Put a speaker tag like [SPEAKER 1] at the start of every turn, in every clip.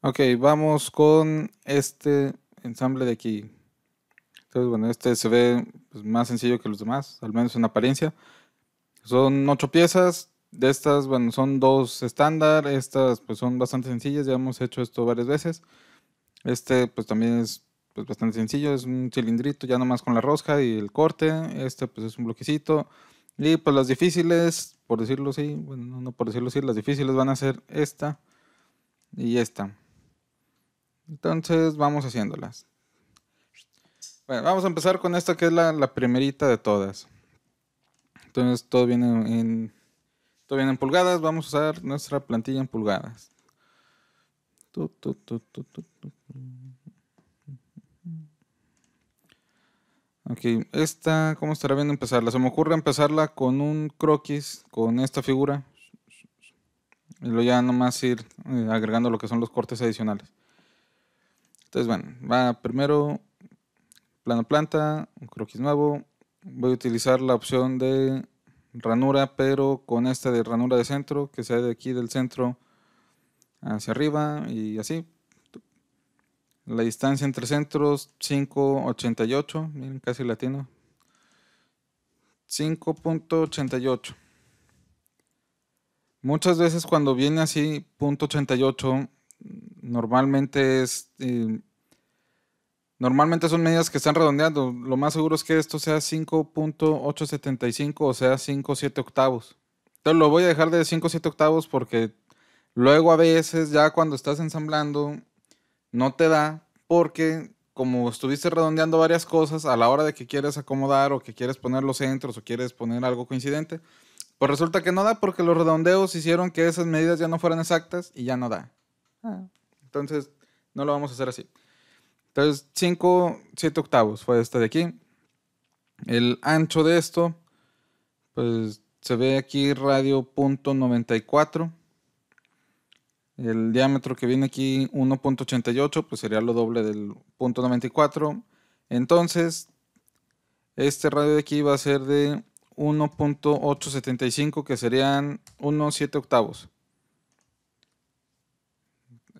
[SPEAKER 1] Ok, vamos con este ensamble de aquí. Entonces, bueno, este se ve pues, más sencillo que los demás, al menos en apariencia. Son ocho piezas. De estas, bueno, son dos estándar. Estas, pues, son bastante sencillas. Ya hemos hecho esto varias veces. Este, pues, también es pues, bastante sencillo. Es un cilindrito ya nomás con la rosca y el corte. Este, pues, es un bloquecito. Y, pues, las difíciles, por decirlo así, bueno, no por decirlo así, las difíciles van a ser esta y esta. Entonces vamos haciéndolas. Bueno, vamos a empezar con esta que es la, primerita de todas. Entonces todo viene en, todo viene en pulgadas. Vamos a usar nuestra plantilla en pulgadas. Ok, esta, ¿cómo estará bien empezarla? Se me ocurre empezarla con un croquis, con esta figura. Y luego ya nomás ir eh, agregando lo que son los cortes adicionales. Entonces, bueno, va primero plano planta, un croquis nuevo. Voy a utilizar la opción de ranura, pero con esta de ranura de centro, que sea de aquí del centro hacia arriba y así. La distancia entre centros 5.88, miren casi latino. 5.88. Muchas veces cuando viene así, punto .88, Normalmente es. Eh, normalmente son medidas que están redondeando. Lo más seguro es que esto sea 5.875 o sea 5.7 octavos. Entonces lo voy a dejar de 5.7 octavos porque luego a veces ya cuando estás ensamblando no te da porque como estuviste redondeando varias cosas a la hora de que quieres acomodar o que quieres poner los centros o quieres poner algo coincidente, pues resulta que no da porque los redondeos hicieron que esas medidas ya no fueran exactas y ya no da. Ah. Entonces, no lo vamos a hacer así. Entonces, 5, 7 octavos fue este de aquí. El ancho de esto, pues se ve aquí radio .94. El diámetro que viene aquí 1.88, pues sería lo doble del punto .94. Entonces, este radio de aquí va a ser de 1.875, que serían 1.7 octavos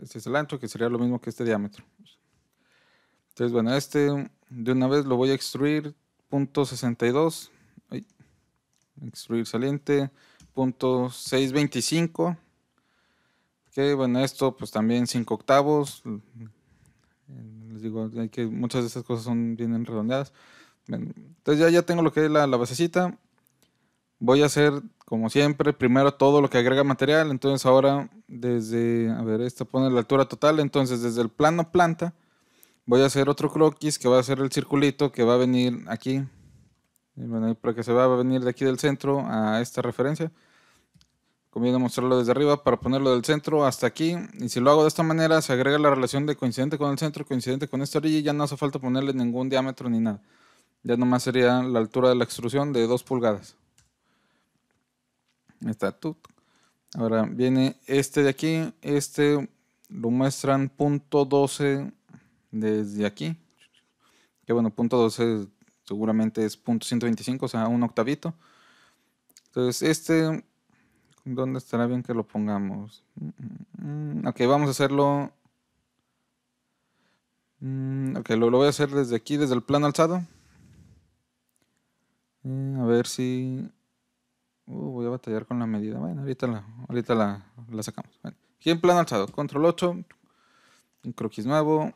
[SPEAKER 1] este es el ancho, que sería lo mismo que este diámetro. Entonces, bueno, este de una vez lo voy a extruir punto 62, extruir saliente, 625, que bueno, esto pues también 5 octavos, mm, les digo, que muchas de estas cosas son, vienen redondeadas. entonces ya, ya tengo lo que es la basecita, voy a hacer como siempre, primero todo lo que agrega material. Entonces ahora desde, a ver, esta pone la altura total. Entonces desde el plano planta voy a hacer otro croquis que va a ser el circulito que va a venir aquí. Bueno, para que se va, a venir de aquí del centro a esta referencia. Conviene mostrarlo desde arriba para ponerlo del centro hasta aquí. Y si lo hago de esta manera, se agrega la relación de coincidente con el centro, coincidente con esta orilla y ya no hace falta ponerle ningún diámetro ni nada. Ya nomás sería la altura de la extrusión de 2 pulgadas. Está Ahora viene este de aquí. Este lo muestran punto 12 desde aquí. Que bueno, punto 12 seguramente es punto 125, o sea, un octavito. Entonces, este, ¿dónde estará bien que lo pongamos? Mm, ok, vamos a hacerlo. Mm, ok, lo, lo voy a hacer desde aquí, desde el plano alzado. Eh, a ver si Uh, voy a batallar con la medida. Bueno, ahorita la, ahorita la, sacamos. aquí en plano alzado, control 8, un croquis nuevo.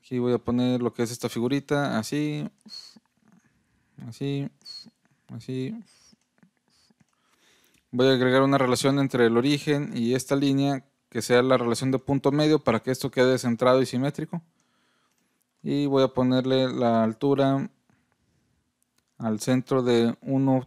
[SPEAKER 1] Aquí voy a poner lo que es esta figurita, así, así, así. Voy a agregar una relación entre el origen y esta línea que sea la relación de punto medio para que esto quede centrado y simétrico. Y voy a ponerle la altura al centro de 1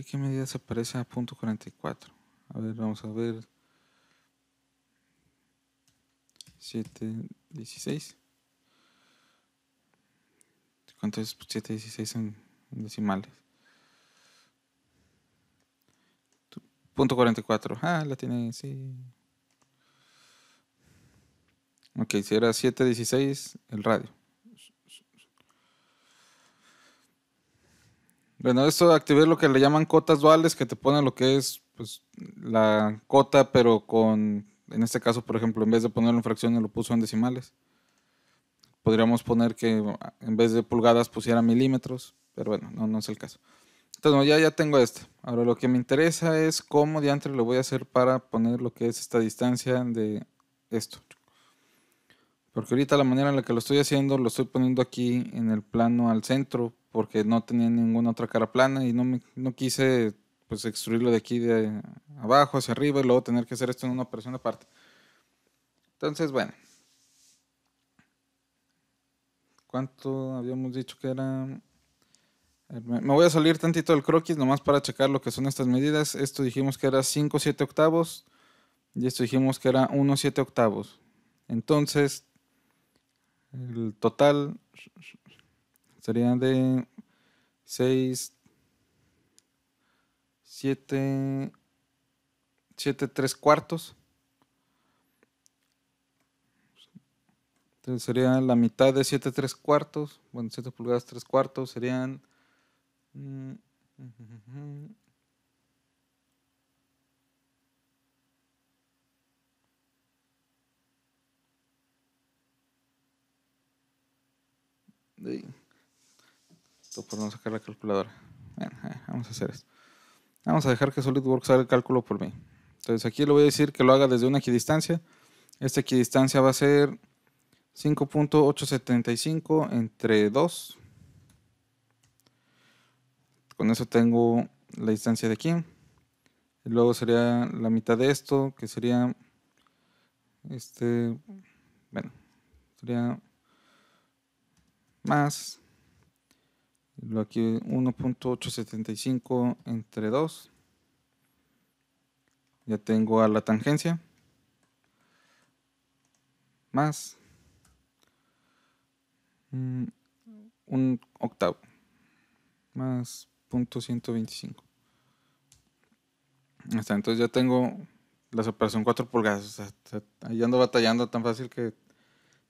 [SPEAKER 1] qué medida se parece a punto 44? A ver, vamos a ver. 716 16. ¿Cuánto es 7, pues 16 en, decimales? Punto 44. Ah, la tiene, sí. Ok, si era 7, el radio. Bueno, esto activé lo que le llaman cotas duales, que te pone lo que es pues, la cota, pero con, en este caso, por ejemplo, en vez de ponerlo en fracciones, lo puso en decimales. Podríamos poner que en vez de pulgadas pusiera milímetros, pero bueno, no, no es el caso. Entonces, ya, ya tengo esto. Ahora lo que me interesa es cómo diantre lo voy a hacer para poner lo que es esta distancia de esto. Porque ahorita la manera en la que lo estoy haciendo, lo estoy poniendo aquí en el plano al centro, porque no tenía ninguna otra cara plana y no, quise pues extruirlo de aquí de abajo hacia arriba y luego tener que hacer esto en una operación aparte. Entonces, bueno. ¿Cuánto habíamos dicho que era? Eh, me voy a salir tantito del croquis nomás para checar lo que son estas medidas. Esto dijimos que era 5, 7 octavos y esto dijimos que era 1, 7 octavos. Entonces, el total Serían de 6, 7, 7, 3 cuartos. Entonces serían la mitad de 7, 3 cuartos. Bueno, 7 pulgadas, 3 cuartos serían... Sí. Mm, por no sacar la calculadora. Bueno, eh, vamos a hacer esto. Vamos a dejar que SolidWorks haga el cálculo por mí. Entonces aquí le voy a decir que lo haga desde una equidistancia. Esta equidistancia va a ser 5.875 entre 2. Con eso tengo la distancia de aquí. Y luego sería la mitad de esto, que sería este, bueno, sería más Aquí 1.875 entre 2. Ya tengo a la tangencia. Más. Mm, un octavo. Más .125. Hasta entonces ya tengo la separación 4 pulgadas. ahí ando batallando tan fácil que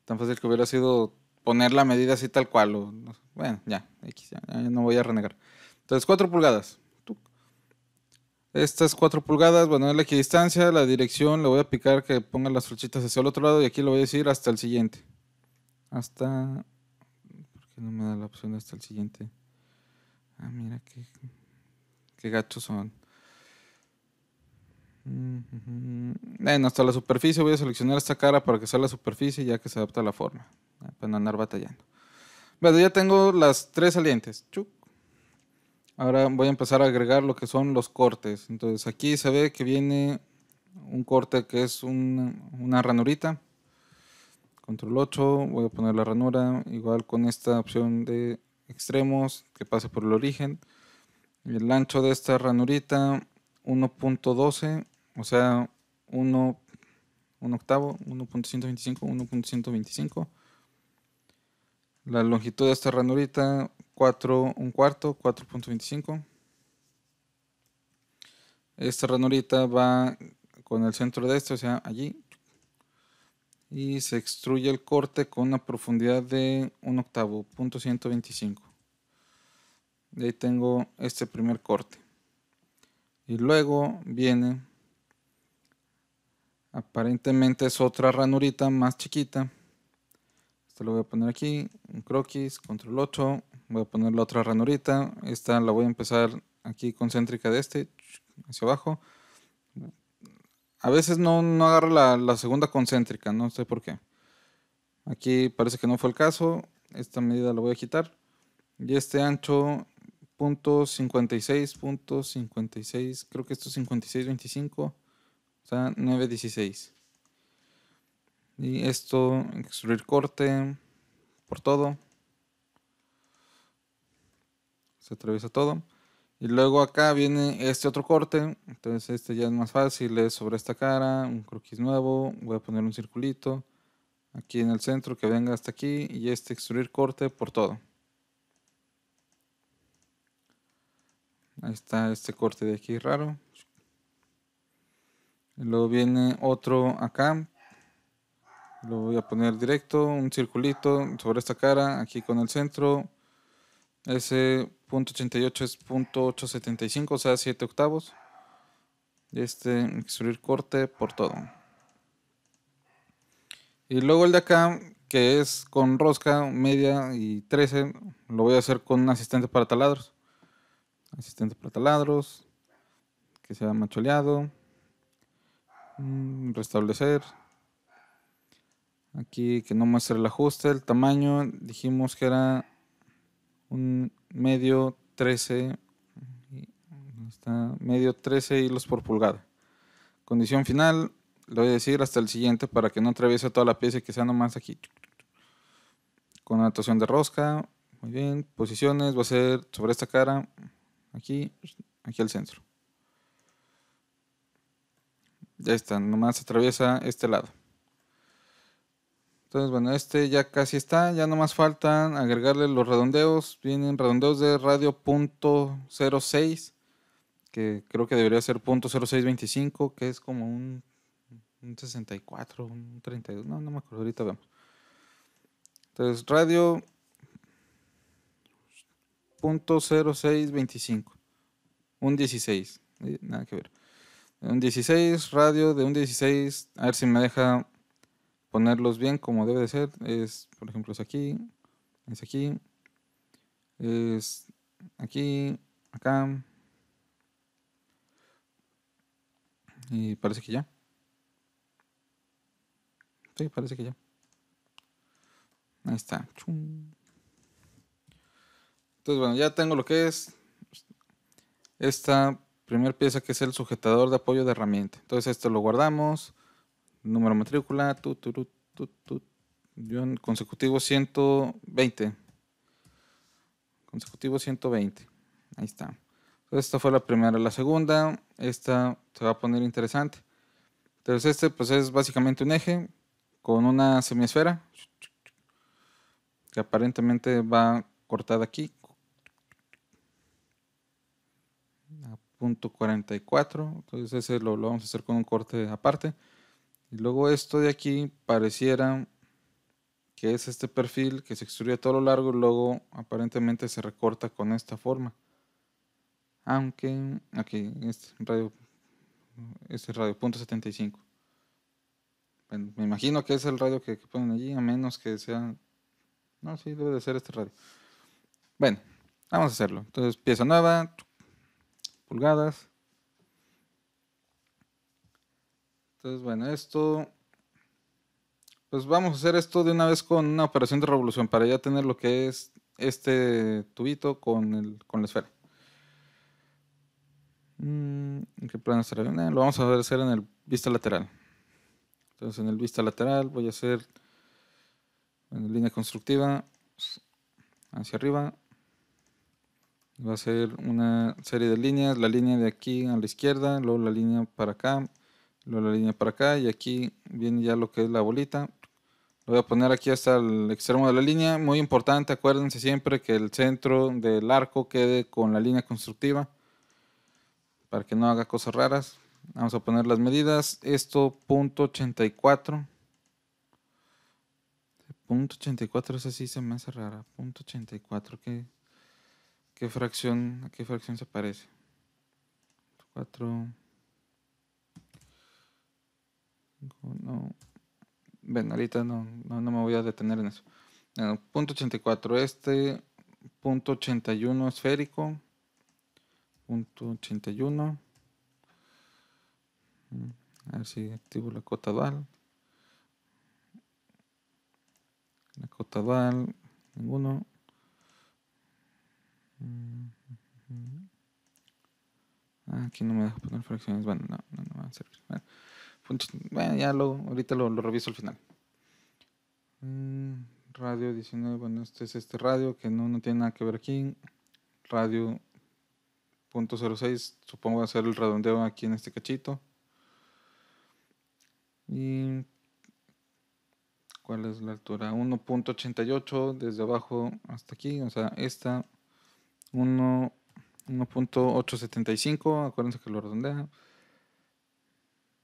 [SPEAKER 1] tan fácil que hubiera sido poner la medida así tal cual. bueno, ya, no voy a renegar. Entonces, 4 pulgadas. Estas 4 pulgadas, bueno, es la equidistancia, la dirección, le voy a picar que ponga las flechitas hacia el otro lado y aquí le voy a decir hasta el siguiente. Hasta... porque no me da la opción hasta el siguiente? Ah, mira qué, qué gachos son. Mm, bueno, hasta la superficie voy a seleccionar esta cara para que sea la superficie ya que se adapta a la forma para no andar batallando. Bueno, ya tengo las tres salientes. Ahora voy a empezar a agregar lo que son los cortes. Entonces aquí se ve que viene un corte que es una, una ranurita. Control 8, voy a poner la ranura. Igual con esta opción de extremos que pase por el origen. el ancho de esta ranurita 1.12, o sea, 1, 1 octavo, 1.125, 1.125. La longitud de esta ranurita, 4, un cuarto, 4.25. Esta ranurita va con el centro de este, o sea, allí. Y se extruye el corte con una profundidad de un octavo, punto 125. Y ahí tengo este primer corte. Y luego viene, aparentemente es otra ranurita más chiquita este lo voy a poner aquí, un croquis, control 8. Voy a poner la otra ranurita. Esta la voy a empezar aquí concéntrica de este, hacia abajo. A veces no, no agarra la, segunda concéntrica, no sé por qué. Aquí parece que no fue el caso. Esta medida la voy a quitar. Y este ancho, punto 56, punto 56, creo que esto es 56.25, o sea, 9.16. Y esto, extruir corte por todo. Se atraviesa todo. Y luego acá viene este otro corte. Entonces este ya es más fácil. Es sobre esta cara, un croquis nuevo. Voy a poner un circulito aquí en el centro que venga hasta aquí. Y este extruir corte por todo. Ahí está este corte de aquí raro. Y luego viene otro acá lo voy a poner directo, un circulito sobre esta cara, aquí con el centro. Ese 88 es 875, o sea, 7 octavos. Y este, extruir corte por todo. Y luego el de acá, que es con rosca, media y 13, lo voy a hacer con un asistente para taladros. Asistente para taladros, que sea macholeado. Mm, restablecer. Aquí que no muestra el ajuste, el tamaño, dijimos que era un medio 13, está medio 13 hilos por pulgada. Condición final, le voy a decir hasta el siguiente para que no atraviese toda la pieza y que sea nomás aquí. Con anotación de rosca, muy bien, posiciones, va a ser sobre esta cara, aquí, aquí al centro. Ya está, nomás atraviesa este lado. Entonces, bueno, este ya casi está, ya más faltan agregarle los redondeos. Vienen redondeos de radio .06, que creo que debería ser .0625, que es como un, 64, un 32, no, no me acuerdo, ahorita vemos. Entonces, radio .0625, un 16, eh, nada que ver. Un 16, radio de un 16, a ver si me deja ponerlos bien como debe de ser. Es, por ejemplo, es aquí, es aquí, es aquí, acá. Y parece que ya. Sí, parece que ya. Ahí está. Entonces, bueno, ya tengo lo que es esta primera pieza que es el sujetador de apoyo de herramienta. Entonces, esto lo guardamos número matrícula, consecutivo 120. Consecutivo 120. Ahí está. esta fue la primera. La segunda, esta se va a poner interesante. Entonces, este pues es básicamente un eje con una semiesfera que aparentemente va cortada aquí a punto .44. Entonces, ese lo vamos a hacer con un corte aparte. Y luego esto de aquí pareciera que es este perfil que se extruye a todo lo largo y luego aparentemente se recorta con esta forma. Aunque aquí este radio este radio punto 75. me imagino que es el radio que, ponen allí, a menos que sea. No, sí, debe de ser este radio. Bueno, vamos a hacerlo. Entonces, pieza nueva, pulgadas, Entonces, bueno, esto... Pues vamos a hacer esto de una vez con una operación de revolución para ya tener lo que es este tubito con, con la esfera. Mm, ¿En qué plano eh, Lo vamos a hacer en el vista lateral. Entonces en el vista lateral voy a hacer en línea constructiva hacia arriba. Va a ser una serie de líneas, la línea de aquí a la izquierda, luego la línea para acá, luego la línea para acá y aquí viene ya lo que es la bolita. Lo voy a poner aquí hasta el extremo de la línea. Muy importante, acuérdense siempre que el centro del arco quede con la línea constructiva para que no haga cosas raras. Vamos a poner las medidas. Esto, punto 84. Punto 84, esa sí se me hace rara. Punto 84, ¿qué, qué fracción, ¿a qué fracción se parece? 4... No. Ven, ahorita no, no, me voy a detener en eso. punto 84 este, punto 81 esférico, punto 81. Mm, a ver si activo la cota dual La cota dual ninguno. Mm, mm, ah, aquí no me deja poner fracciones, bueno, no, no, no va a servir. Bueno, ya lo, ahorita lo, reviso al final. Mm, radio 19, bueno, este es este radio que no, tiene nada que ver aquí. Radio .06, supongo hacer el redondeo aquí en este cachito. Y ¿cuál es la altura? 1.88 desde abajo hasta aquí, o sea, esta 1.875, acuérdense que lo redondea.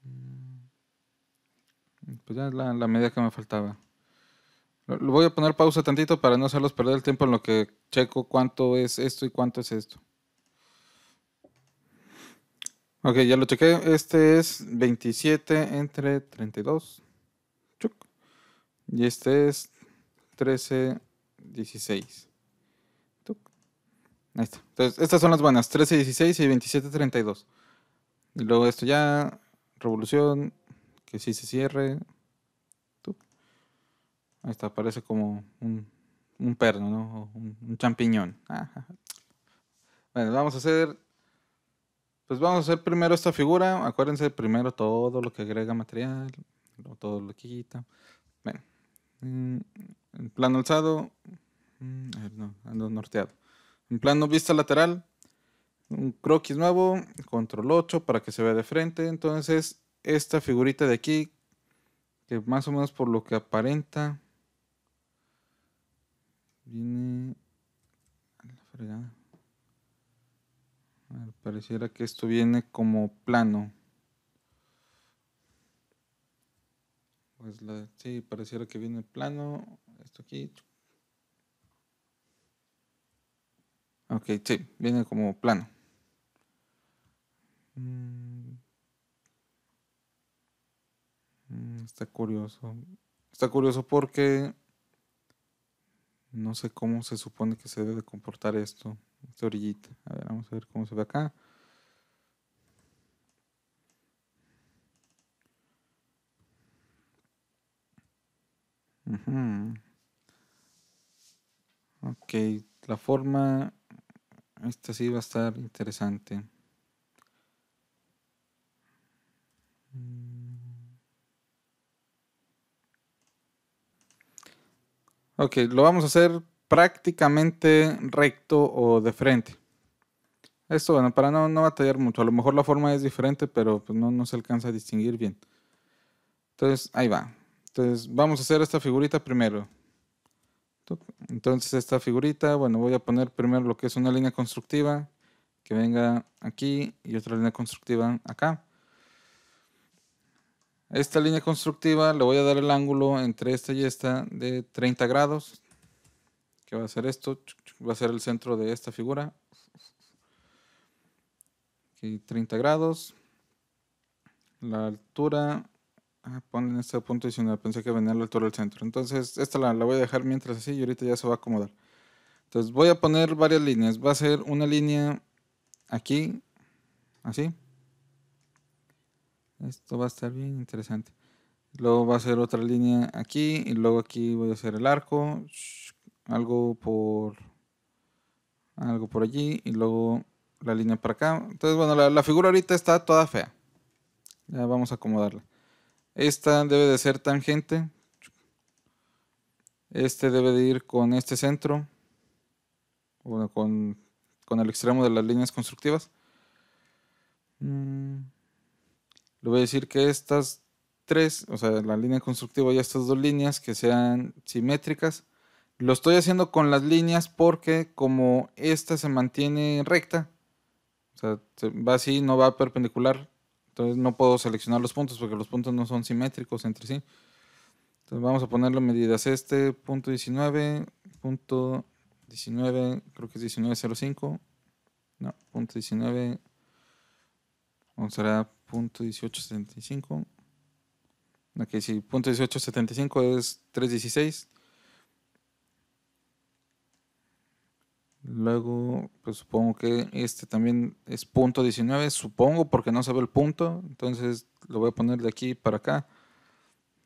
[SPEAKER 1] Mm. Pues ya es la, la medida que me faltaba. Lo, voy a poner pausa tantito para no hacerlos perder el tiempo en lo que checo cuánto es esto y cuánto es esto. Ok, ya lo chequé. Este es 27 entre 32. Y este es 13, 16. Ahí está. Entonces, estas son las buenas. 13, 16 y 27, 32. Y luego esto ya, revolución, que si se cierre. Ahí está, parece como un, perno, ¿no? Un, champiñón. Bueno, vamos a hacer. Pues vamos a hacer primero esta figura. Acuérdense primero todo lo que agrega material, todo lo que quita. Bueno, mm, en plano alzado, mm, eh, no, ando norteado. En plano vista lateral, un croquis nuevo, control 8 para que se vea de frente. Entonces, esta figurita de aquí, que más o menos por lo que aparenta, viene a la fregada. pareciera que esto viene como plano. Pues sí, pareciera que viene plano. Esto aquí. Ok, sí, viene como plano. Mm. está curioso. Está curioso porque no sé cómo se supone que se debe comportar esto, esta orillita. A ver, vamos a ver cómo se ve acá. Ok, la forma, esta sí va a estar interesante. Mm. Ok, lo vamos a hacer prácticamente recto o de frente. Esto, bueno, para no, no batallar mucho. A lo mejor la forma es diferente, pero pues, no, no se alcanza a distinguir bien. Entonces, ahí va. Entonces, vamos a hacer esta figurita primero. Entonces, esta figurita, bueno, voy a poner primero lo que es una línea constructiva que venga aquí y otra línea constructiva acá. Esta línea constructiva le voy a dar el ángulo entre esta y esta de 30 grados. Que va a ser esto. Va a ser el centro de esta figura. Aquí 30 grados. La altura. Ah, ponen este punto adicional. Pensé que venía la altura del centro. Entonces, esta la, la voy a dejar mientras así y ahorita ya se va a acomodar. Entonces, voy a poner varias líneas. Va a ser una línea aquí. Así. Esto va a estar bien interesante. Luego va a ser otra línea aquí y luego aquí voy a hacer el arco, algo por algo por allí y luego la línea para acá. Entonces, bueno, la, figura ahorita está toda fea. Ya vamos a acomodarla. Esta debe de ser tangente. Este debe de ir con este centro. Bueno, con, con el extremo de las líneas constructivas. Mmm le voy a decir que estas tres, o sea, la línea constructiva y estas dos líneas que sean simétricas. Lo estoy haciendo con las líneas porque como esta se mantiene recta, o sea, va así, no va perpendicular, entonces no puedo seleccionar los puntos porque los puntos no son simétricos entre sí. Entonces vamos a ponerle medidas este, punto 19, punto 19, creo que es 19.05, no, punto 19, a será 1875. Aquí sí, punto 1875 es 316. Luego, pues supongo que este también es punto 19, supongo porque no se ve el punto, entonces lo voy a poner de aquí para acá.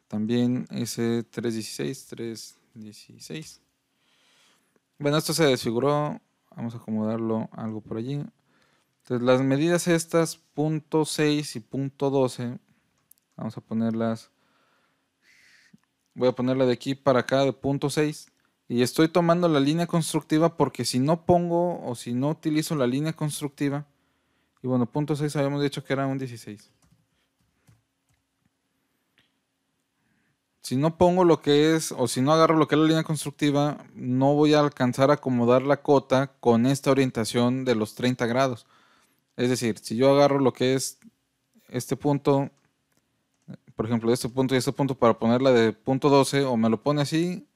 [SPEAKER 1] También ese 316, 316. Bueno, esto se desfiguró, vamos a acomodarlo algo por allí. Entonces, las medidas estas, punto 6 y punto 12, vamos a ponerlas, voy a ponerla de aquí para acá, de punto 6, y estoy tomando la línea constructiva porque si no pongo o si no utilizo la línea constructiva, y bueno, punto 6 habíamos dicho que era un 16. Si no pongo lo que es, o si no agarro lo que es la línea constructiva, no voy a alcanzar a acomodar la cota con esta orientación de los 30 grados. Es decir, si yo agarro lo que es este punto, por ejemplo, este punto y este punto para ponerla de punto 12, o me lo pone así,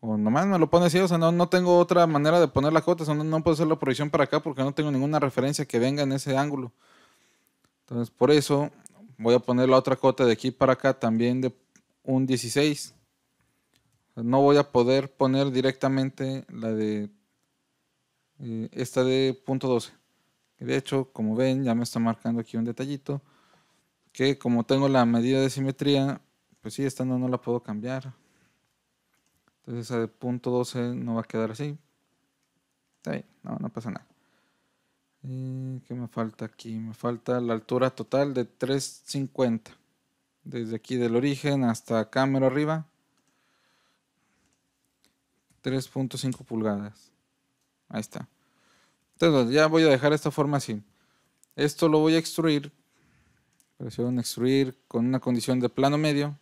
[SPEAKER 1] o nomás me lo pone así, o sea, no, tengo otra manera de poner la cota, o sea, no, puedo hacer la proyección para acá porque no tengo ninguna referencia que venga en ese ángulo. Entonces, por eso voy a poner la otra cota de aquí para acá también de un 16. no voy a poder poner directamente la de eh, esta de punto 12. De hecho, como ven, ya me está marcando aquí un detallito, que como tengo la medida de simetría, pues sí, esta no, la puedo cambiar. Entonces esa de punto 12 no va a quedar así. Está no, no pasa nada. Eh, ¿Qué me falta aquí? Me falta la altura total de 350. Desde aquí del origen hasta acá, arriba. 3.5 pulgadas. Ahí está. Entonces, ya voy a dejar esta forma así. Esto lo voy a extruir. Presión extruir con una condición de plano medio.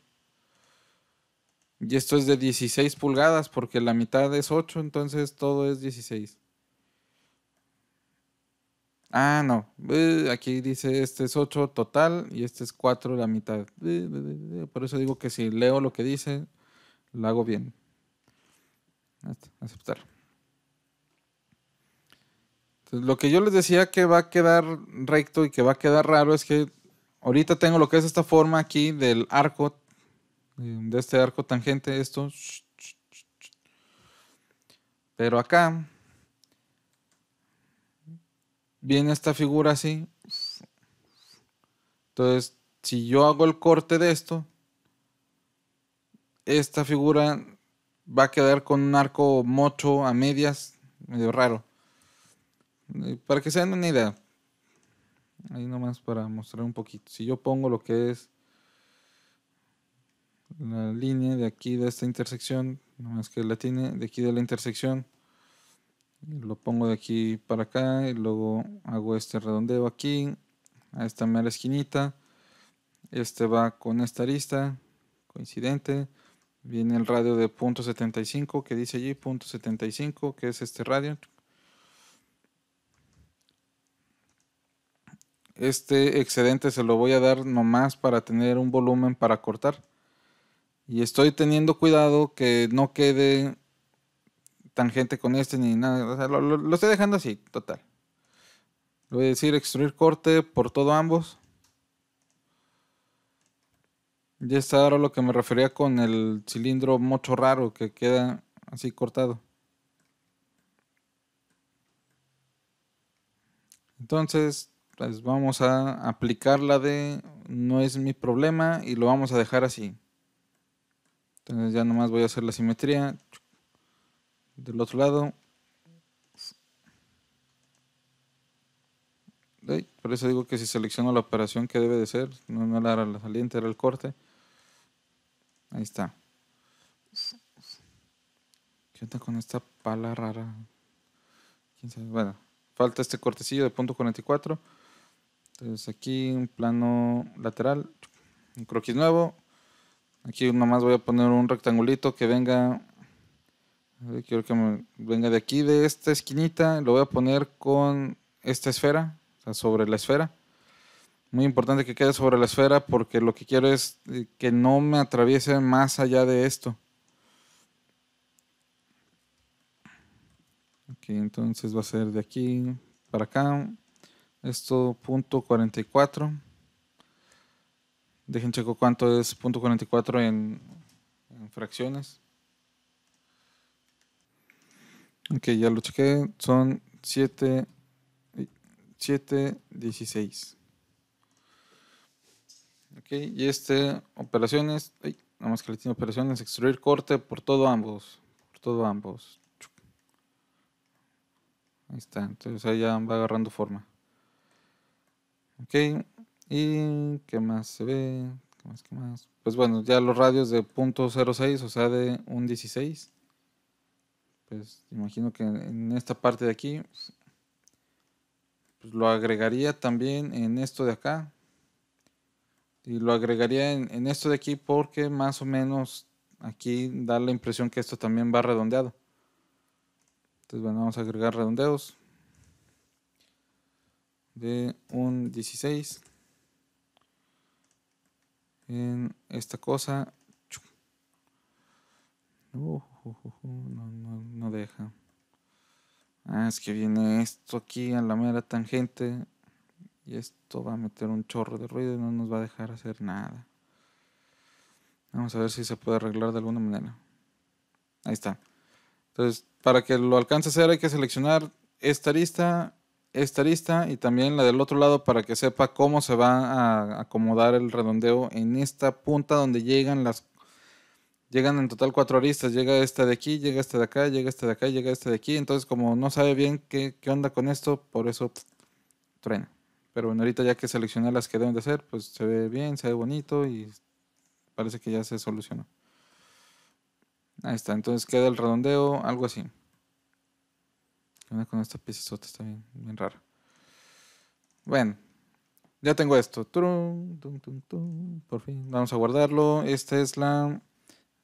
[SPEAKER 1] Y esto es de 16 pulgadas porque la mitad es 8, entonces todo es 16. Ah, no. Eh, aquí dice este es 8 total y este es 4 la mitad. Eh, eh, Por eso digo que si leo lo que dice, lo hago bien. Aceptar lo que yo les decía que va a quedar recto y que va a quedar raro es que ahorita tengo lo que es esta forma aquí del arco, eh, de este arco tangente, esto. Pero acá viene esta figura así. Entonces, si yo hago el corte de esto, esta figura va a quedar con un arco mocho a medias, medio raro. Eh, para que se den una idea. Ahí nomás para mostrar un poquito. Si yo pongo lo que es la línea de aquí de esta intersección, nomás que la tiene de aquí de la intersección, lo pongo de aquí para acá y luego hago este redondeo aquí, a esta mera esquinita, este va con esta arista, coincidente, viene el radio de .75 que dice allí, .75 que es este radio, este excedente se lo voy a dar nomás para tener un volumen para cortar. Y estoy teniendo cuidado que no quede tangente con este ni nada. lo, estoy dejando así, total. voy a decir extruir corte por todo ambos. Ya está ahora lo que me refería con el cilindro mucho raro que queda así cortado. Entonces, pues vamos a aplicar la de no es mi problema y lo vamos a dejar así. Entonces ya nomás voy a hacer la simetría del otro lado. Por eso digo que si selecciono la operación que debe de ser, no era la saliente, era el corte. Ahí está. ¿Qué onda con esta pala rara? Bueno, falta este cortecillo de punto .44. Entonces aquí un plano lateral, un croquis nuevo. Aquí nomás voy a poner un rectangulito que venga, quiero que venga de aquí, de esta esquinita. Lo voy a poner con esta esfera, o sea, sobre la esfera. Muy importante que quede sobre la esfera porque lo que quiero es eh, que no me atraviese más allá de esto. Ok, entonces va a ser de aquí para acá. Esto punto 44. Dejen checo cuánto es punto 44 en, fracciones. Ok, ya lo chequé. Son 7, 7, 16. Ok, y este, operaciones. nada más que le tiene operaciones. Extruir corte por todo ambos. Por todo ambos. Ahí está. Entonces ahí ya va agarrando forma. Ok, y qué más se ve, Pues bueno, ya los radios de .06, o sea, de un 16. Pues imagino que en esta parte de aquí, pues, pues lo agregaría también en esto de acá. Y lo agregaría en, en esto de aquí porque más o menos aquí da la impresión que esto también va redondeado. Entonces, bueno, vamos a agregar redondeos de un 16 en esta cosa. Uh, no, deja. Ah, es que viene esto aquí a la mera tangente. Y esto va a meter un chorro de ruido y no nos va a dejar hacer nada. Vamos a ver si se puede arreglar de alguna manera. Ahí está. Entonces, para que lo alcance a hacer hay que seleccionar esta arista esta lista y también la del otro lado para que sepa cómo se va a acomodar el redondeo en esta punta donde llegan las llegan en total cuatro aristas, llega esta de aquí, llega esta de acá, llega esta de acá, llega esta de aquí, entonces como no sabe bien qué, qué onda con esto, por eso Pero bueno, ahorita ya que seleccioné las que deben de ser, pues se ve bien, se ve bonito y parece que ya se solucionó. Ahí está, entonces queda el redondeo, algo así con esta piezazota? Está bien, bien rara. Bueno, ya tengo esto. Por fin, vamos a guardarlo. Esta es la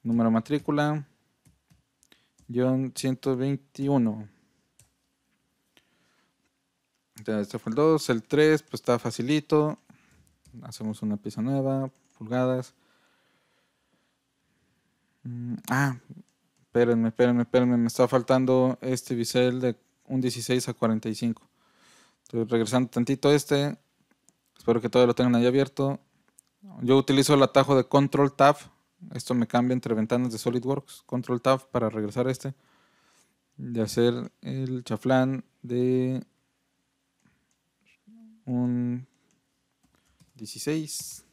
[SPEAKER 1] número matrícula. John 121. Ya, este fue el 2. El 3, pues está facilito. Hacemos una pieza nueva, pulgadas. Mm, ah, espérenme, espérenme, espérenme. Me está faltando este bisel de un 16 a 45. Entonces, regresando tantito este, espero que todavía lo tengan ahí abierto. Yo utilizo el atajo de Control Tab. Esto me cambia entre ventanas de SolidWorks. Control Tab para regresar a este. De hacer el chaflán de un 16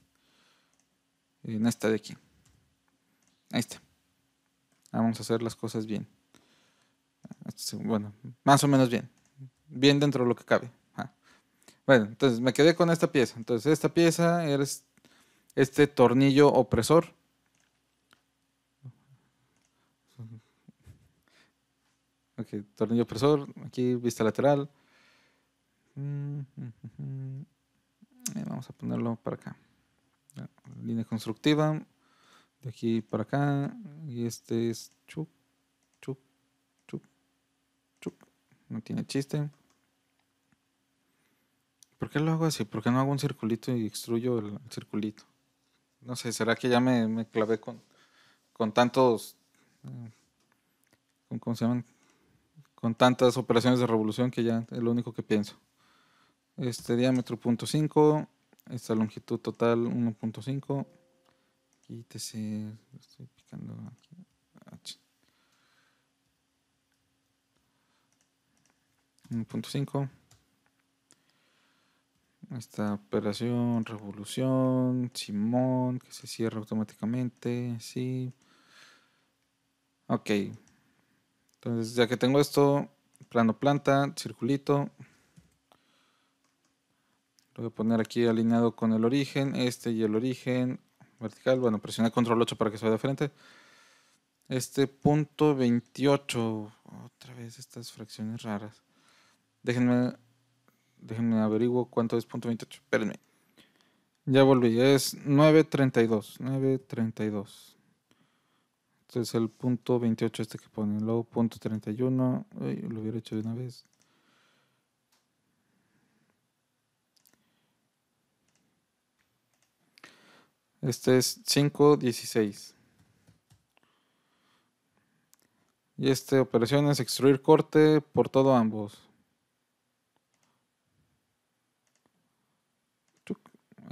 [SPEAKER 1] en esta de aquí. Ahí está. Vamos a hacer las cosas bien. Bueno, más o menos bien. Bien dentro de lo que cabe. Bueno, entonces me quedé con esta pieza. Entonces esta pieza es este tornillo opresor. Ok, tornillo opresor. Aquí vista lateral. Mm, eh, vamos a ponerlo para acá. Línea constructiva. De aquí para acá. Y este es chup. No tiene chiste. ¿Por qué lo hago así? ¿Por qué no hago un circulito y extruyo el circulito? No sé, ¿será que ya me, clavé con, con tantos... con, eh, ¿Cómo se llaman? Con tantas operaciones de revolución que ya es lo único que pienso. Este diámetro 0.5, esta longitud total 1.5. Quítese, estoy picando aquí. 1.5. Esta operación, revolución, Simón, que se cierra automáticamente, sí. Ok. Entonces, ya que tengo esto, plano planta, circulito. Lo voy a poner aquí alineado con el origen, este y el origen vertical. Bueno, presiona control 8 para que se vea de frente. Este punto 28. Otra vez estas fracciones raras. Déjenme, déjenme averiguo cuánto es 28. Espérenme. Ya volví, es 932. 932. Entonces es el punto 28 este que pone. Luego 31. Uy, lo hubiera hecho de una vez. Este es 516. Y esta operación es extruir corte por todo ambos.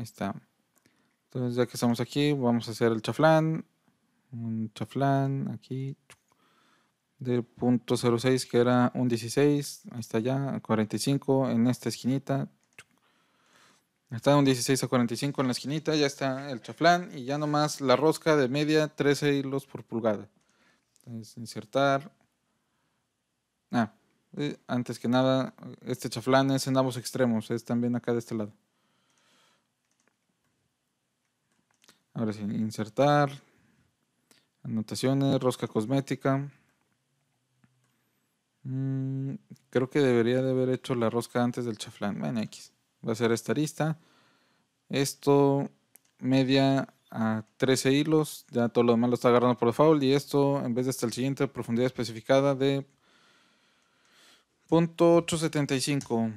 [SPEAKER 1] Ahí está. Entonces, ya que estamos aquí, vamos a hacer el chaflán. Un chaflán aquí de punto .06 que era un 16, ahí está ya, 45 en esta esquinita. Está un 16 a 45 en la esquinita, ya está el chaflán y ya nomás la rosca de media 13 hilos por pulgada. Entonces, insertar. Ah, eh, antes que nada, este chaflán es en ambos extremos, es también acá de este lado. Ahora sí, insertar, anotaciones, rosca cosmética. Mm, creo que debería de haber hecho la rosca antes del chaflán. Bueno, X. Va a ser esta arista Esto media a 13 hilos. Ya todo lo demás lo está agarrando por default. Y esto, en vez de hasta el siguiente, profundidad especificada de 0.875.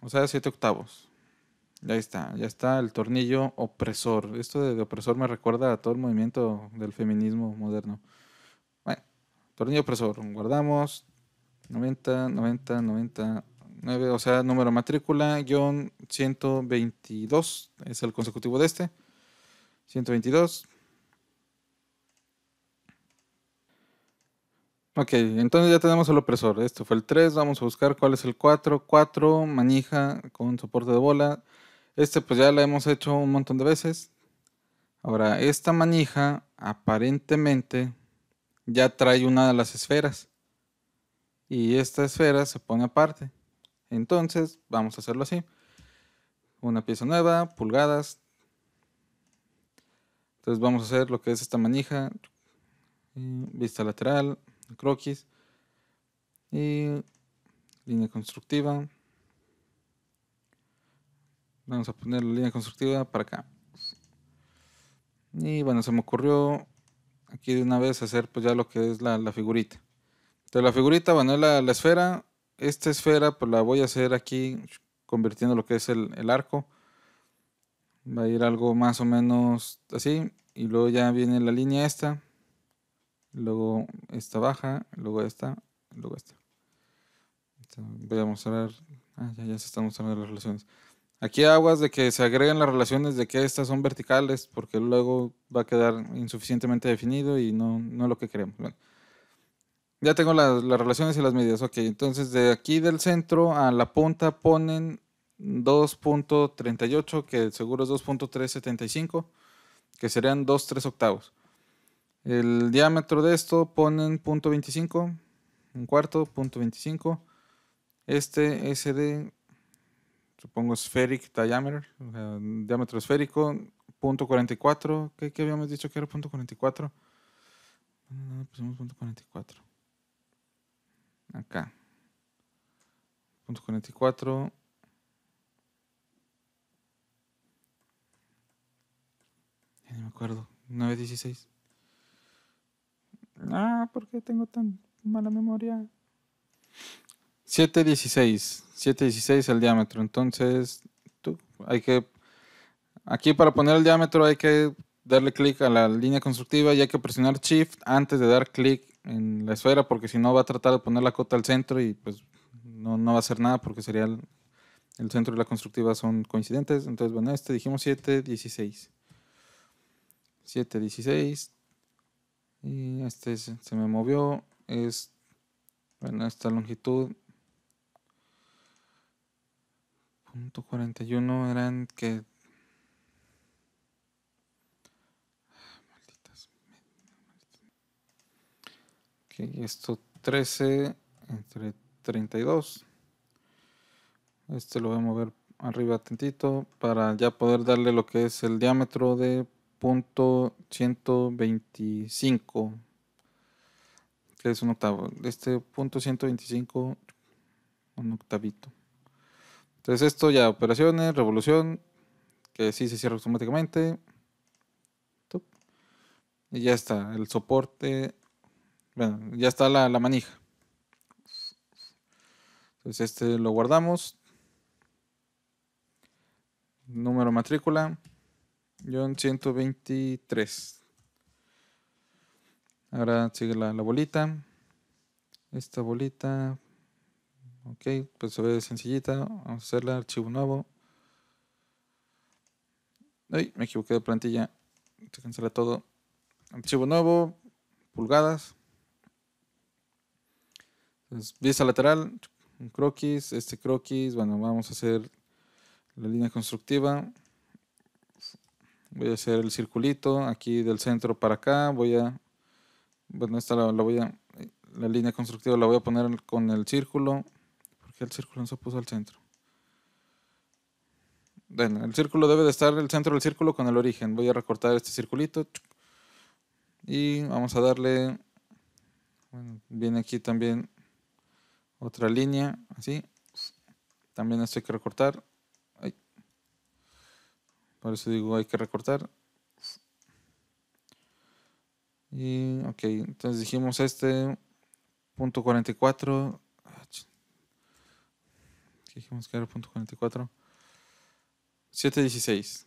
[SPEAKER 1] O sea, 7 octavos. Ya está, ya está el tornillo opresor. Esto de, opresor me recuerda a todo el movimiento del feminismo moderno. Bueno, tornillo opresor, guardamos 90, 90, 99, o sea, número matrícula, guión 122, es el consecutivo de este. 122. Ok, entonces ya tenemos el opresor. Esto fue el 3, vamos a buscar cuál es el 4. 4, manija con soporte de bola. Este pues ya la hemos hecho un montón de veces. Ahora, esta manija aparentemente ya trae una de las esferas. Y esta esfera se pone aparte. Entonces, vamos a hacerlo así. Una pieza nueva, pulgadas. Entonces vamos a hacer lo que es esta manija. Mm, vista lateral, croquis. Y línea constructiva. Vamos a poner la línea constructiva para acá. Y bueno, se me ocurrió aquí de una vez hacer pues ya lo que es la, figurita. Entonces la figurita, bueno, es la, esfera. Esta esfera pues la voy a hacer aquí convirtiendo lo que es el, arco. Va a ir algo más o menos así. Y luego ya viene la línea esta. Luego esta baja. Luego esta. Luego esta. voy a mostrar. Ah, ya, ya se están mostrando las relaciones. Aquí aguas de que se agreguen las relaciones de que estas son verticales, porque luego va a quedar insuficientemente definido y no, es lo que queremos. ya tengo las, relaciones y las medidas. Ok, entonces de aquí del centro a la punta ponen 2.38, que seguro es 2.375, que serían 2, 3 octavos. El diámetro de esto ponen 0.25, un cuarto, 0.25. Este SD supongo, este, spheric diameter, diámetro esférico, punto 44. ¿Qué, habíamos dicho que era punto 44? No, pusimos 44. Acá. Punto 44. Ya no me acuerdo. 916. Ah, ¿por qué tengo tan mala memoria? 716, 716 el diámetro. Entonces, tú, hay que. Aquí para poner el diámetro hay que darle clic a la línea constructiva y hay que presionar Shift antes de dar clic en la esfera, porque si no va a tratar de poner la cota al centro y pues no, va a hacer nada porque sería el, centro y la constructiva son coincidentes. Entonces, bueno, este dijimos 716. 716. Y este se, me movió. Es. Bueno, esta longitud 41 eran que... Malditas. Ok, esto 13 entre 32. Este lo voy a mover arriba tantito para ya poder darle lo que es el diámetro de punto 125 que es un octavo este punto 125 un octavito entonces esto ya, operaciones, revolución, que sí se cierra automáticamente. Y ya está, el soporte. Bueno, ya está la, manija. Entonces este lo guardamos. Número matrícula. John 123. Ahora sigue la, la bolita. Esta bolita Ok, pues se ve sencillita. Vamos a hacerla, archivo nuevo. Ay, me equivoqué de plantilla. Se cancela todo. Archivo nuevo, pulgadas. vista lateral, croquis, este croquis. Bueno, vamos a hacer la línea constructiva. Voy a hacer el circulito aquí del centro para acá. Voy a, bueno, esta la, la voy a, la línea constructiva la voy a poner con el círculo que el círculo no se puso al centro. Bueno, el círculo debe de estar el centro del círculo con el origen. Voy a recortar este circulito. Y vamos a darle... Bueno, viene aquí también otra línea, así. Pues, también esto hay que recortar. Por eso digo hay que recortar. Y, ok, entonces dijimos este, punto 44, que dijimos que era punto 716.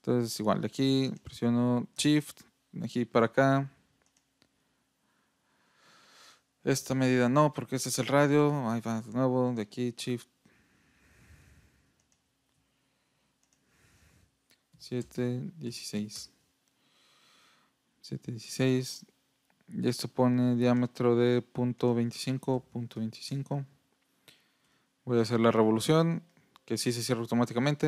[SPEAKER 1] Entonces, igual, de aquí presiono Shift, de aquí para acá. Esta medida no, porque ese es el radio. Ahí va de nuevo, de aquí Shift. 716. 716. Y esto pone diámetro de punto .25, Voy a hacer la revolución, que sí se cierra automáticamente.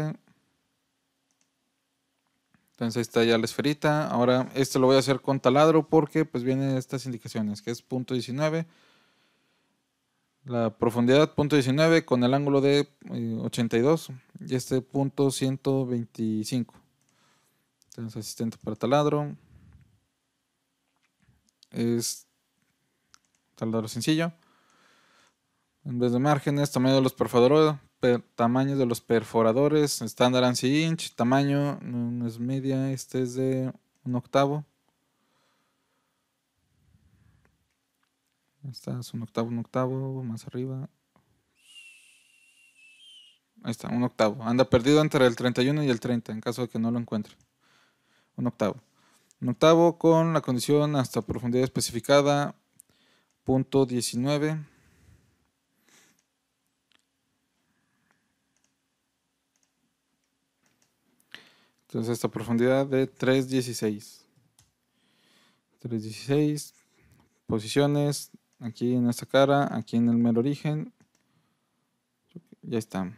[SPEAKER 1] Entonces ahí está ya la esferita. Ahora esto lo voy a hacer con taladro porque pues vienen estas indicaciones, que es punto 19. La profundidad punto 19 con el ángulo de 82 eh, y este punto 125. Entonces asistente para taladro. Es taladro sencillo. En vez de márgenes, tamaño de los perforadores, tamaño de los perforadores, estándar ANSI inch, tamaño, no es media, este es de un octavo. está, es un octavo, un octavo, más arriba. Ahí está, un octavo. Anda perdido entre el 31 y el 30, en caso de que no lo encuentre. Un octavo. Un octavo con la condición hasta profundidad especificada, punto 19. Entonces esta profundidad de 3.16. 3.16. Posiciones. Aquí en esta cara. Aquí en el mero origen. Ya está.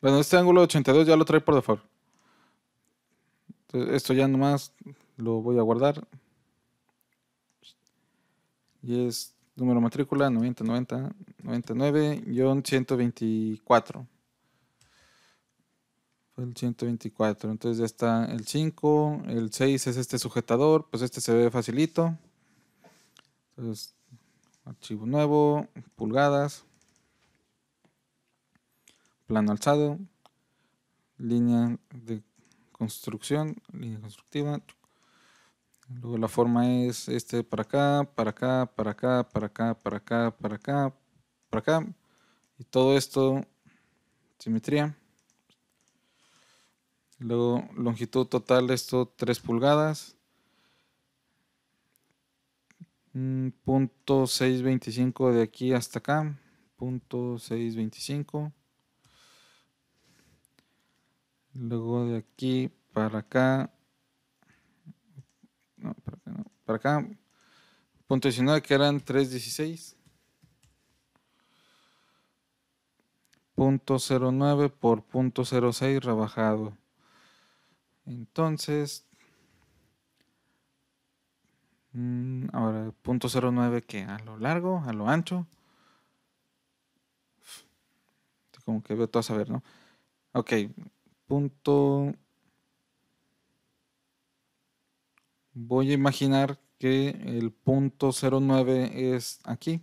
[SPEAKER 1] Bueno, este ángulo 82 ya lo trae por default. Entonces, esto ya nomás lo voy a guardar. Y es número matrícula 9090 124 el 124. Entonces ya está el 5. El 6 es este sujetador. Pues este se ve facilito. archivo nuevo, pulgadas, plano alzado, línea de construcción, línea constructiva. Luego la forma es este para acá, para acá, para acá, para acá, para acá, para acá. Para acá. Y todo esto, simetría. Luego, longitud total de esto, 3 pulgadas. Mm, punto 625 de aquí hasta acá. Punto 625. Luego de aquí para acá. para acá no. Para acá. Punto 19 que eran 316. Punto 09 por punto 06 rebajado. Entonces, mm, ahora, el punto 09 que a lo largo, a lo ancho, como que veo todo a saber, ¿no? Ok, punto... Voy a imaginar que el punto 09 es aquí.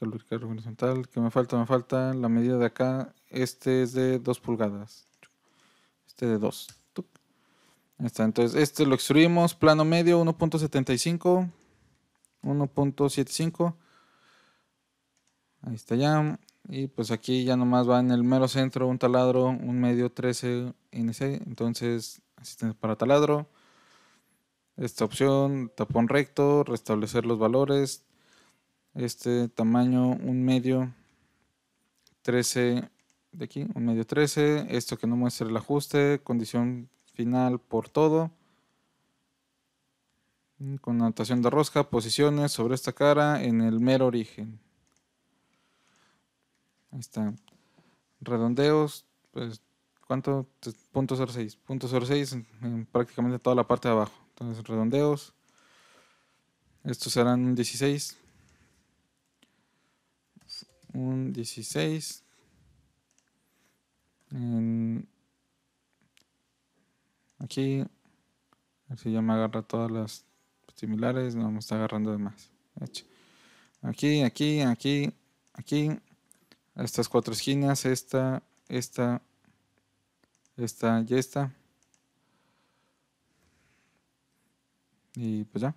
[SPEAKER 1] vertical, horizontal, que me falta, me falta la medida de acá, este es de 2 pulgadas, este de 2. Está, entonces este lo extruimos, plano medio 1.75, 1.75, ahí está ya, y pues aquí ya nomás va en el mero centro un taladro, un medio 13 entonces asistencia para taladro, esta opción, tapón recto, restablecer los valores, este tamaño, un medio 13 de aquí, un medio 13. Esto que no muestra el ajuste, condición final por todo. Mm, con anotación de rosca, posiciones sobre esta cara en el mero origen. Ahí está. Redondeos, pues, ¿cuánto? 0.06. 0.06 en, prácticamente toda la parte de abajo. Entonces, redondeos. Estos serán 16 un 16 aquí a si ya me agarra todas las similares no me está agarrando de más aquí aquí aquí aquí estas cuatro esquinas esta esta esta y esta y pues ya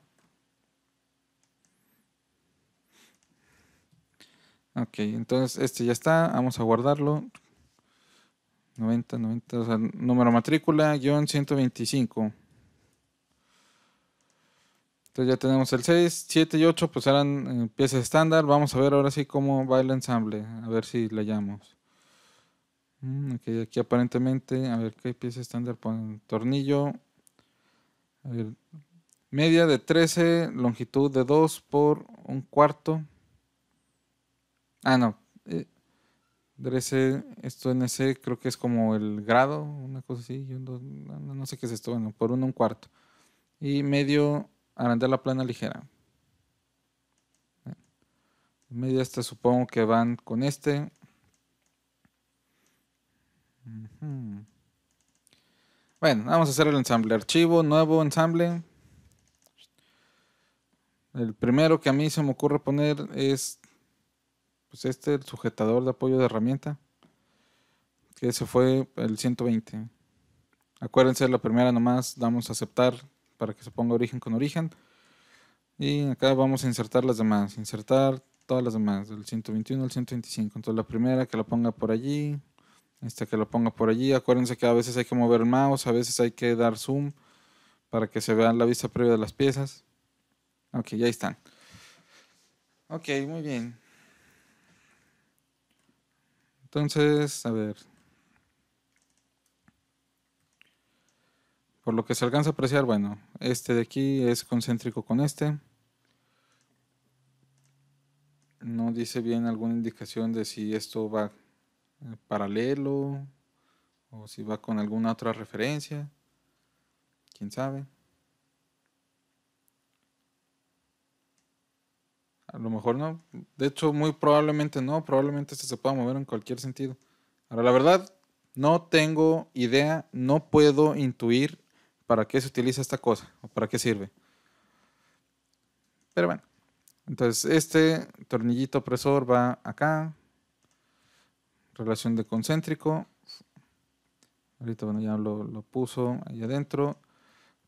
[SPEAKER 1] Ok, entonces este ya está, vamos a guardarlo. 90, 90, o sea, número matrícula, guión 125. Entonces ya tenemos el 6, 7 y 8, pues eran eh, piezas estándar. Vamos a ver ahora sí cómo va el ensamble, a ver si le hallamos mm, aquí aparentemente, a ver qué pieza estándar ponen. Tornillo, media de 13, longitud de 2 por un cuarto. Ah, no. Eh, esto en ese creo que es como el grado, una cosa así. no, sé qué es esto. Bueno, por uno un cuarto. Y medio la plana ligera. Media esta supongo que van con este. Bueno, vamos a hacer el ensamble. Archivo, nuevo ensamble. El primero que a mí se me ocurre poner es pues este, el sujetador de apoyo de herramienta, que ese fue el 120. Acuérdense, la primera nomás damos a aceptar para que se ponga origen con origen. Y acá vamos a insertar las demás, insertar todas las demás, del 121 al 125. Entonces la primera que la ponga por allí, esta que la ponga por allí. Acuérdense que a veces hay que mover el mouse, a veces hay que dar zoom para que se vea la vista previa de las piezas. Ok, ya están. Ok, muy bien. Entonces, a ver. Por lo que se alcanza a apreciar, bueno, este de aquí es concéntrico con este. No dice bien alguna indicación de si esto va eh, paralelo o si va con alguna otra referencia. ¿Quién sabe? A lo mejor no. De hecho, muy probablemente no. Probablemente este se pueda mover en cualquier sentido. Ahora, la verdad, no tengo idea, no puedo intuir para qué se utiliza esta cosa o para qué sirve. Pero bueno. Entonces, este tornillito opresor va acá. Relación de concéntrico. Ahorita, bueno, ya lo puso ahí adentro.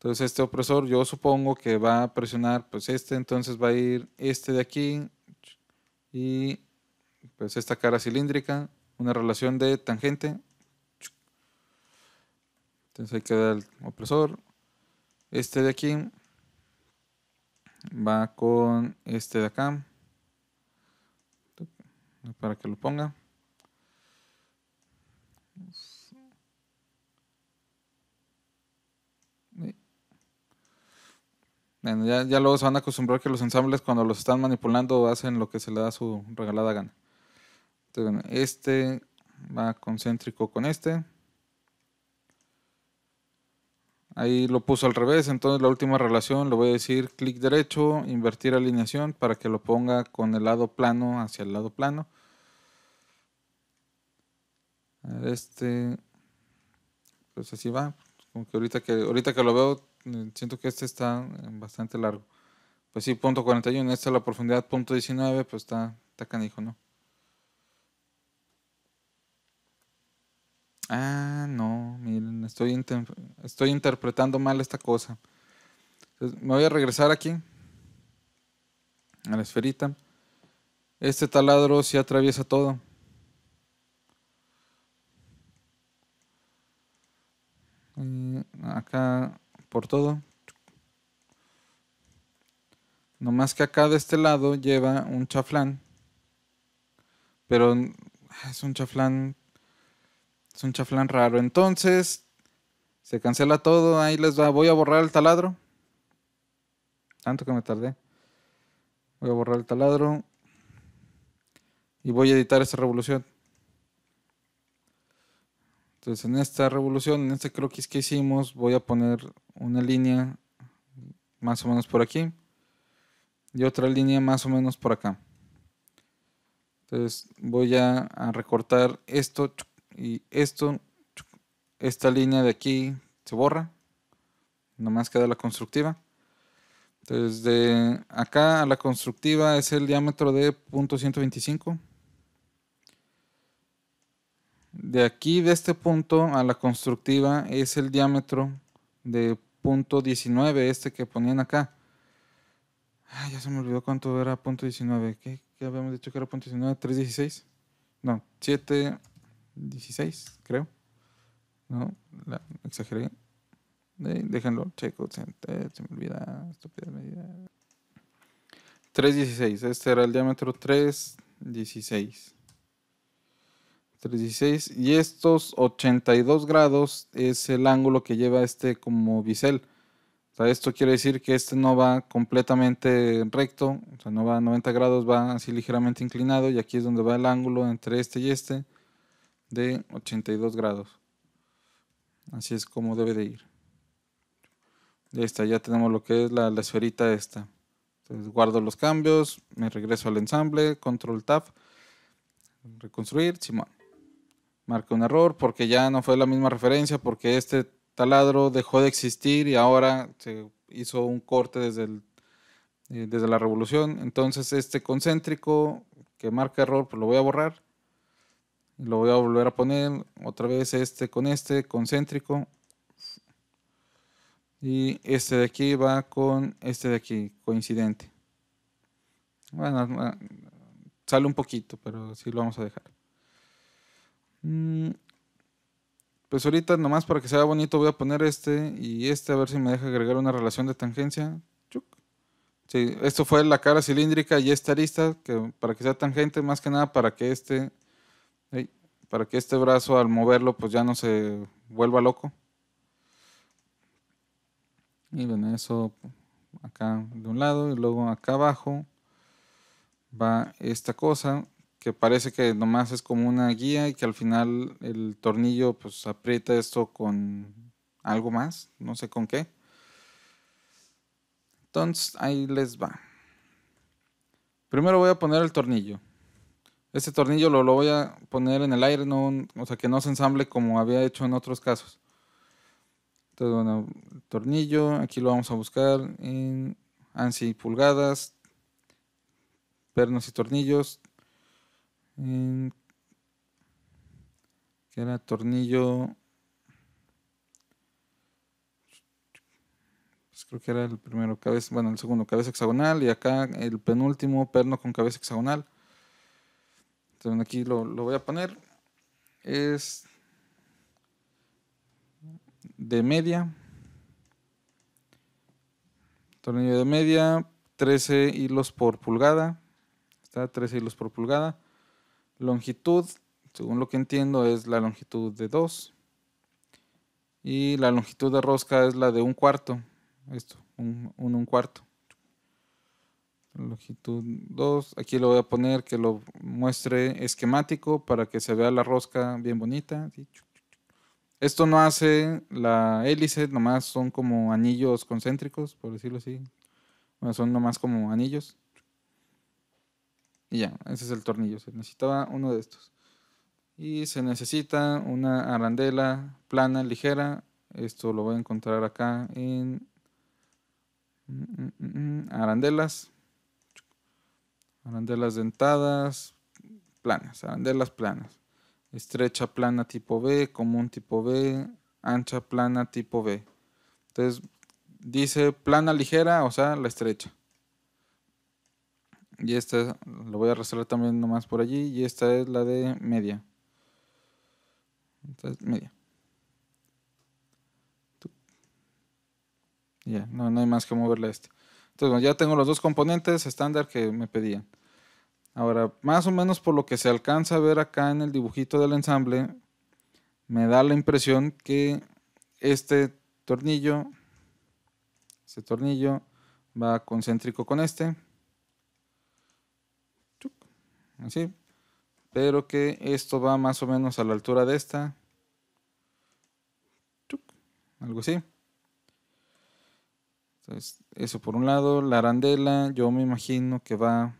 [SPEAKER 1] Entonces este opresor yo supongo que va a presionar pues este, entonces va a ir este de aquí y pues esta cara cilíndrica, una relación de tangente. Entonces ahí queda el opresor. Este de aquí va con este de acá para que lo ponga. Bueno, ya, ya, luego se van a acostumbrar que los ensambles cuando los están manipulando hacen lo que se le da su regalada gana. este va concéntrico con este. Ahí lo puso al revés, entonces la última relación lo voy a decir clic derecho, invertir alineación para que lo ponga con el lado plano hacia el lado plano. Este, pues así va. Como que ahorita que ahorita que lo veo eh, siento que este está eh, bastante largo. Pues sí, punto 41, esta es la profundidad, punto 19, pues está, está canijo, ¿no? Ah, no, miren, estoy, estoy interpretando mal esta cosa. me voy a regresar aquí, a la esferita. Este taladro sí atraviesa todo. Eh, acá por todo. Nomás que acá de este lado lleva un chaflán. Pero es un chaflán. Es un chaflán raro. Entonces, se cancela todo. Ahí les va. Voy a borrar el taladro. Tanto que me tardé. Voy a borrar el taladro. Y voy a editar esta revolución. Entonces, en esta revolución, en este croquis que hicimos, voy a poner una línea más o menos por aquí y otra línea más o menos por acá. Entonces, voy a, recortar esto y esto. Esta línea de aquí se borra. Nomás queda la constructiva. Entonces, de acá a la constructiva es el diámetro de 0.125. De aquí, de este punto a la constructiva, es el diámetro de punto 19, este que ponían acá. Ay, ya se me olvidó cuánto era punto 19. ¿Qué, habíamos dicho que era punto 19? ¿316? No, 716, creo. No, exageré. Déjenlo, checo, se eh, me olvida, 316, este era el diámetro 316. 316. Y estos 82 grados es el ángulo que lleva este como bisel. esto quiere decir que este no va completamente recto, o sea, no va a 90 grados, va así ligeramente inclinado y aquí es donde va el ángulo entre este y este de 82 grados. Así es como debe de ir. Ya está, ya tenemos lo que es la, esferita esta. Entonces guardo los cambios, me regreso al ensamble, control tab, reconstruir, Simón marca un error porque ya no fue la misma referencia, porque este taladro dejó de existir y ahora se hizo un corte desde, el, eh, desde la revolución. Entonces este concéntrico que marca error, pues lo voy a borrar. Lo voy a volver a poner otra vez este con este concéntrico. Y este de aquí va con este de aquí, coincidente. Bueno, ah, sale un poquito, pero sí lo vamos a dejar. Mm, pues ahorita nomás para que sea bonito voy a poner este y este a ver si me deja agregar una relación de tangencia. Sí, esto fue la cara cilíndrica y esta arista que para que sea tangente más que nada para que este para que este brazo al moverlo pues ya no se vuelva loco. Y bueno eso acá de un lado y luego acá abajo va esta cosa que parece que nomás es como una guía y que al final el tornillo pues aprieta esto con algo más, no sé con qué. Entonces ahí les va. Primero voy a poner el tornillo. Este tornillo lo, voy a poner en el aire, no, o sea que no se ensamble como había hecho en otros casos. Entonces, bueno, tornillo, aquí lo vamos a buscar en ANSI pulgadas, pernos y tornillos, que era tornillo, pues creo que era el primero, cabeza, bueno, el segundo, cabeza hexagonal, y acá el penúltimo, perno con cabeza hexagonal. Entonces aquí lo, lo voy a poner. Es de media. Tornillo de media, 13 hilos por pulgada. Está 13 hilos por pulgada. Longitud, según lo que entiendo, es la longitud de 2. Y la longitud de rosca es la de un cuarto. Esto, un, un, cuarto. Longitud 2. Aquí lo voy a poner que lo muestre esquemático para que se vea la rosca bien bonita. Esto no hace la hélice, nomás son como anillos concéntricos, por decirlo así. Bueno, son nomás como anillos. Y ya, ese es el tornillo. Se necesitaba uno de estos. Y se necesita una arandela plana, ligera. Esto lo voy a encontrar acá en mm, mm, mm, arandelas. Arandelas dentadas, planas, arandelas planas. Estrecha plana tipo B, común tipo B, ancha plana tipo B. Entonces, dice plana ligera, o sea, la estrecha. Y esta lo voy a arrastrar también nomás por allí. Y esta es la de media. Entonces, media. Ya, no, hay más que moverle a este. Entonces, ya tengo los dos componentes estándar que me pedían. Ahora, más o menos por lo que se alcanza a ver acá en el dibujito del ensamble, me da la impresión que este tornillo, este tornillo va concéntrico con este así. Pero que esto va más o menos a la altura de esta. Algo así. Entonces, eso por un lado. La arandela, yo me imagino que va...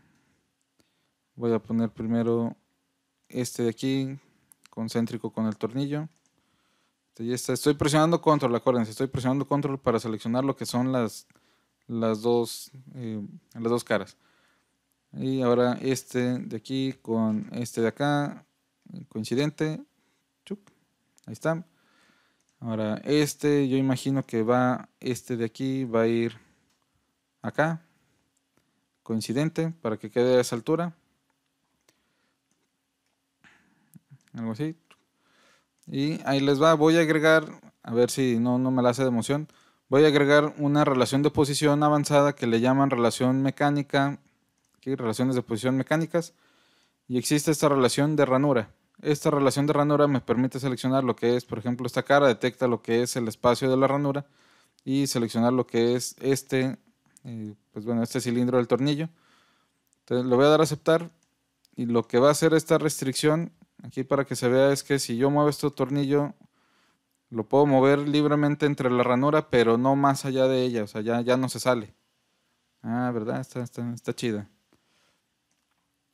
[SPEAKER 1] Voy a poner primero este de aquí, concéntrico con el tornillo. Estoy presionando control, acuérdense, estoy presionando control para seleccionar lo que son las, las, dos, eh, las dos caras. Y ahora este de aquí con este de acá, coincidente. ahí está. Ahora este, yo imagino que va, este de aquí va a ir acá, coincidente, para que quede a esa altura. Algo así. Y ahí les va, voy a agregar, a ver si no, no me la hace de emoción, voy a agregar una relación de posición avanzada que le llaman relación mecánica relaciones de posición mecánicas, y existe esta relación de ranura. Esta relación de ranura me permite seleccionar lo que es, por ejemplo, esta cara, detecta lo que es el espacio de la ranura y seleccionar lo que es este, eh, pues bueno, este cilindro del tornillo. Entonces le voy a dar a aceptar y lo que va a hacer esta restricción aquí para que se vea es que si yo muevo este tornillo lo puedo mover libremente entre la ranura, pero no más allá de ella, o sea, ya, no se sale. Ah, ¿verdad? está chida.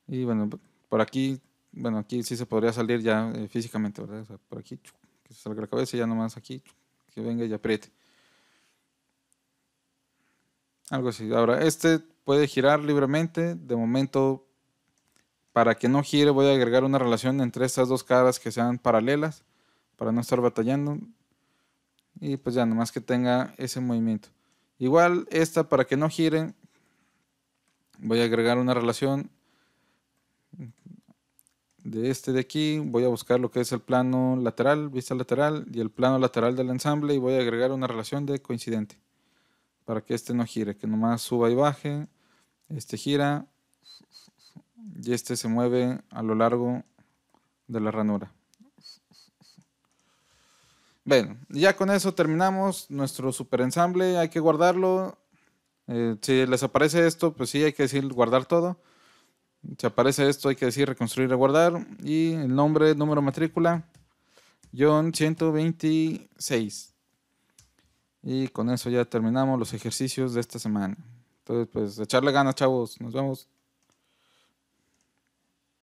[SPEAKER 1] Y bueno, por aquí, bueno, aquí sí se podría salir ya eh, físicamente, ¿verdad? por aquí, que se salga la cabeza y ya nomás aquí, que venga y apriete. Algo así. Ahora, este puede girar libremente. De momento, para que no gire, voy a agregar una relación entre estas dos caras que sean paralelas, para no estar batallando. Y pues ya, nomás que tenga ese movimiento. Igual, esta para que no gire, voy a agregar una relación de este de aquí, voy a buscar lo que es el plano lateral, vista lateral y el plano lateral del ensamble y voy a agregar una relación de coincidente para que este no gire, que nomás suba y baje, este gira y este se mueve a lo largo de la ranura. Bueno, ya con eso terminamos nuestro super ensamble, hay que guardarlo. Eh, si les aparece esto, pues sí, hay que decir guardar todo. Si aparece esto, hay que decir reconstruir, guardar. Y el nombre, número, matrícula. John 126. Y con eso ya terminamos los ejercicios de esta semana. Entonces, pues, echarle ganas, chavos. Nos vemos.